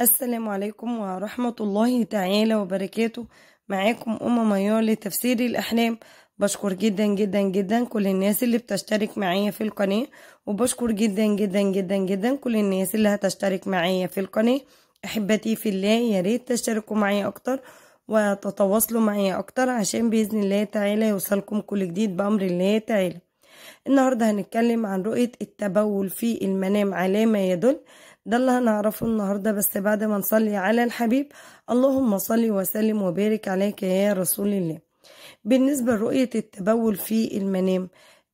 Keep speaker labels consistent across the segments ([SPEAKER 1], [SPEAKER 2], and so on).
[SPEAKER 1] السلام عليكم ورحمة الله تعالى وبركاته معاكم أم ميار لتفسير الأحلام بشكر جدا جدا جدا كل الناس اللي بتشترك معايا في القناة وبشكر جدا جدا جدا جدا كل الناس اللي هتشترك معايا في القناة أحبتي في الله ياريت تشتركوا معايا أكتر وتتواصلوا معايا أكتر عشان بإذن الله تعالى يوصلكم كل جديد بأمر الله تعالى النهاردة هنتكلم عن رؤية التبول في المنام على ما يدل ده اللي هنعرفه النهاردة بس بعد ما نصلي على الحبيب اللهم صل وسلم وبارك عليك يا رسول الله بالنسبة لرؤية التبول في المنام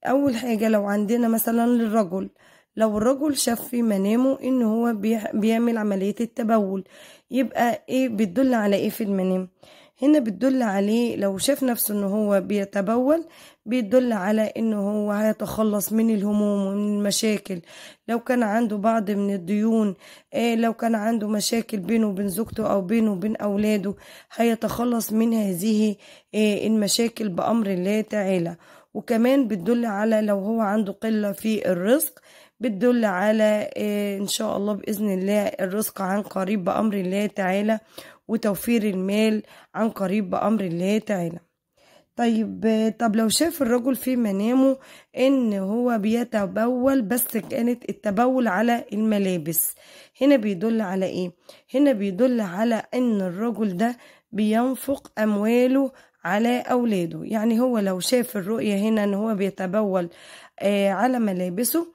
[SPEAKER 1] أول حاجة لو عندنا مثلا للرجل لو الرجل شاف في منامه ان هو بيعمل عملية التبول يبقى ايه بتدل على ايه في المنام هنا بتدل عليه لو شاف نفسه انه هو بيتبول بيدل على انه هو هيتخلص من الهموم ومن المشاكل لو كان عنده بعض من الديون إيه لو كان عنده مشاكل بينه وبين زوجته او بينه وبين اولاده هيتخلص من هذه إيه المشاكل بامر الله تعالى وكمان بتدل على لو هو عنده قلة في الرزق بتدل على إيه ان شاء الله باذن الله الرزق عن قريب بامر الله تعالى وتوفير المال عن قريب بأمر الله تعالى طيب طب لو شاف الرجل في منامه ان هو بيتبول بس كانت التبول على الملابس هنا بيدل على ايه هنا بيدل على ان الرجل ده بينفق امواله على اولاده يعني هو لو شاف الرؤية هنا ان هو بيتبول آه على ملابسه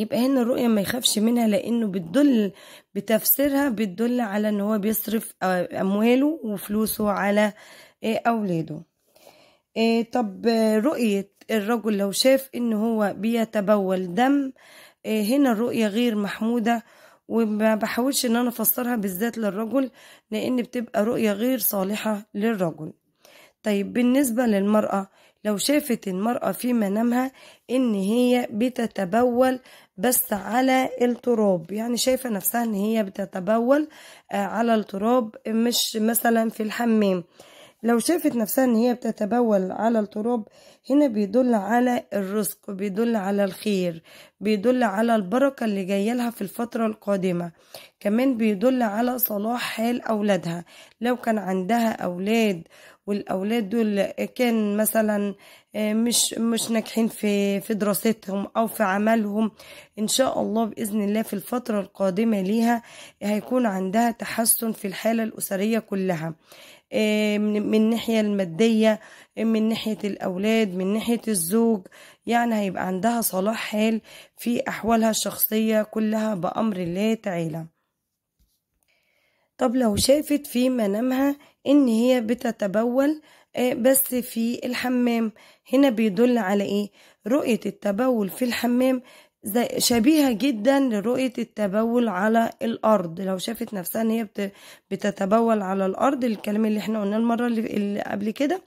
[SPEAKER 1] يبقى هنا الرؤية ما يخافش منها لأنه بتدل بتفسيرها بتدل على أنه هو بيصرف آه، أمواله وفلوسه على آه، أولاده آه، طب رؤية الرجل لو شاف أنه هو بيتبول دم هنا الرؤية غير محمودة وما بحاولش ان انا افسرها بالذات للرجل لان بتبقى رؤية غير صالحة للرجل طيب بالنسبة للمرأة لو شافت المرأة في منامها إن هي بتتبول بس على التراب يعني شايفة نفسها إن هي بتتبول آه، على التراب مش مثلا في الحمام لو شافت نفسها إن هي بتتبول على التراب هنا بيدل على الرزق بيدل على الخير بيدل على البركة اللي جاية لها في الفترة القادمة كمان بيدل على صلاح حال أولادها لو كان عندها أولاد والاولاد دول كان مثلا آه، مش مش ناجحين في في دراستهم او في عملهم ان شاء الله باذن الله في الفتره القادمه ليها هيكون عندها تحسن في الحاله الاسريه كلها آه، من الناحية المادية من ناحية الأولاد من ناحية الزوج يعني هيبقى عندها صلاح حال في أحوالها الشخصية كلها بأمر الله تعالى طب لو شافت في منامها إن هي بتتبول آه، بس في الحمام هنا بيدل على إيه؟ رؤية التبول في الحمام شبيهة جدا لرؤية التبول على الأرض لو شافت نفسها إن هي بتتبول على الأرض الكلام اللي احنا قلناه المرة اللي قبل كده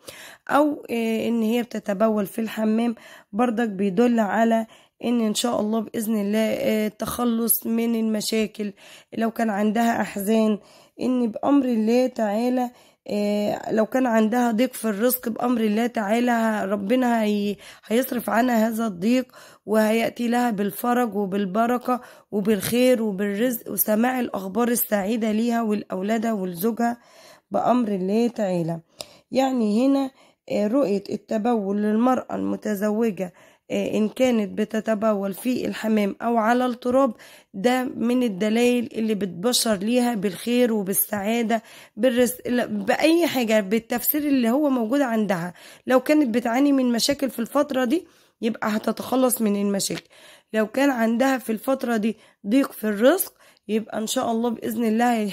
[SPEAKER 1] أو آه، إن هي بتتبول في الحمام برضك بيدل على ان ان شاء الله باذن الله التخلص آه، من المشاكل لو كان عندها احزان ان بامر الله تعالى آه، لو كان عندها ضيق في الرزق بأمر الله تعالى ربنا هيصرف عنها هذا الضيق وهيأتي لها بالفرج وبالبركة وبالخير وبالرزق وسماع الأخبار السعيدة ليها ولأولادها ولزوجها بأمر الله تعالى يعني هنا آه، رؤية التبول للمرأة المتزوجة آه، إن كانت بتتبول في الحمام أو على التراب ده من الدلائل اللي بتبشر ليها بالخير وبالسعادة بالرزق بأي حاجة بالتفسير اللي هو موجود عندها لو كانت بتعاني من مشاكل في الفترة دي يبقى هتتخلص من المشاكل لو كان عندها في الفترة دي ضيق في الرزق يبقى ان شاء الله باذن الله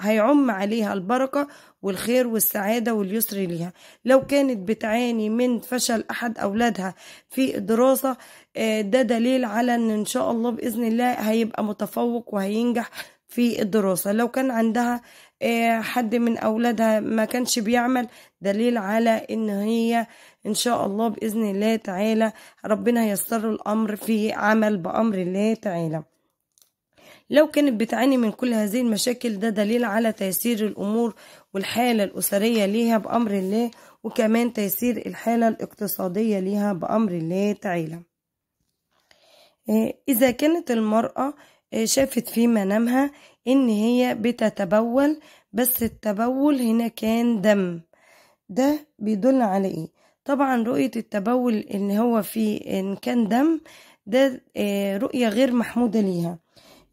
[SPEAKER 1] هيعم عليها البركه والخير والسعاده واليسر ليها لو كانت بتعاني من فشل احد اولادها في الدراسه آه، ده دليل على ان ان شاء الله باذن الله هيبقى متفوق وهينجح في الدراسة لو كان عندها آه، حد من أولادها ما كانش بيعمل دليل على إن هي إن شاء الله بإذن الله تعالى ربنا يسر الأمر في عمل بأمر الله تعالى لو كانت بتعاني من كل هذه المشاكل ده دليل على تيسير الأمور والحالة الأسرية ليها بأمر الله وكمان تيسير الحالة الاقتصادية ليها بأمر الله تعالى آه، إذا كانت المرأة آه، شافت في منامها إن هي بتتبول بس التبول هنا كان دم ده بيدل على إيه؟ طبعا رؤية التبول إن هو في إن كان دم ده آه، رؤية غير محمودة ليها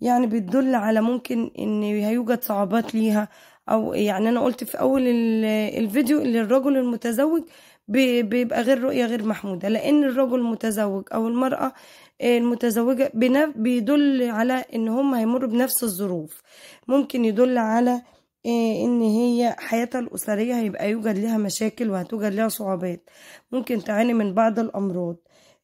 [SPEAKER 1] يعني بتدل على ممكن ان هيوجد صعوبات ليها او يعني انا قلت في اول الفيديو ان الرجل المتزوج بيبقى غير رؤية غير محمودة لأن الرجل المتزوج أو المرأة المتزوجة بيدل على إن هم هيمروا بنفس الظروف ممكن يدل على آه، إن هي حياتها الأسرية هيبقى يوجد لها مشاكل وهتوجد لها صعوبات ممكن تعاني من بعض الأمراض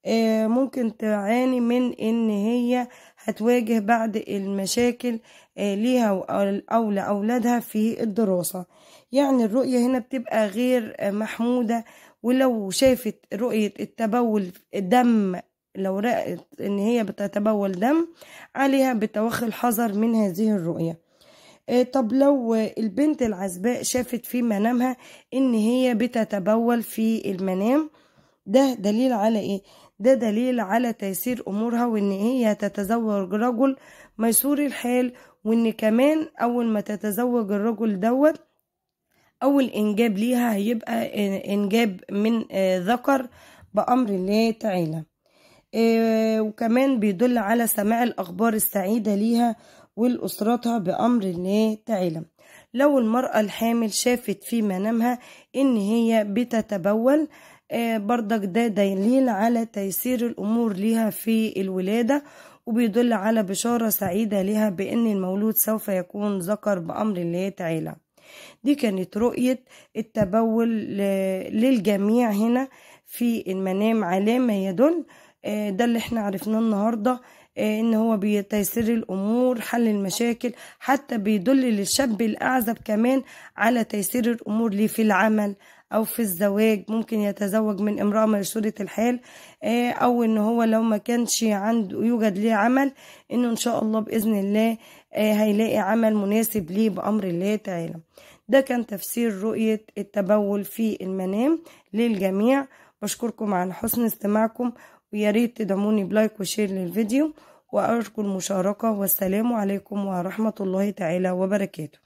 [SPEAKER 1] آه، ممكن تعاني من إن هي هتواجه بعض المشاكل آه، ليها أو لأولادها في الدراسة يعني الرؤية هنا بتبقى غير آه، محمودة ولو شافت رؤية التبول دم لو رأت إن هي بتتبول دم عليها بتوخي الحذر من هذه الرؤية آه، طب لو البنت العزباء شافت في منامها ان هي بتتبول في المنام ده دليل على ايه ده دليل على تيسير أمورها وإن هي تتزوج رجل ميسور الحال وإن كمان أول ما تتزوج الرجل دوت أول إنجاب ليها هيبقى إنجاب من آه، ذكر بأمر الله تعالى آه، وكمان بيدل على سماع الأخبار السعيدة ليها ولأسرتها بأمر الله تعالى لو المرأة الحامل شافت في منامها إن هي بتتبول آه، برضك ده دليل على تيسير الأمور لها في الولادة وبيدل على بشارة سعيدة لها بأن المولود سوف يكون ذكر بأمر الله تعالى دي كانت رؤية التبول للجميع هنا في المنام علامة يدل آه، ده اللي احنا عرفناه النهارده ان هو بتيسير الامور حل المشاكل حتى بيدل للشاب الاعزب كمان على تيسير الامور ليه في العمل او في الزواج ممكن يتزوج من امراه ميسوره الحال آه، او ان هو لو ما كانش عنده يوجد ليه عمل انه ان شاء الله باذن الله آه، هيلاقي عمل مناسب ليه بامر الله تعالى ده كان تفسير رؤيه التبول في المنام للجميع بشكركم على حسن استماعكم ويا ريت تدعموني بلايك وشير للفيديو وأرجو المشاركة والسلام عليكم ورحمة الله تعالى وبركاته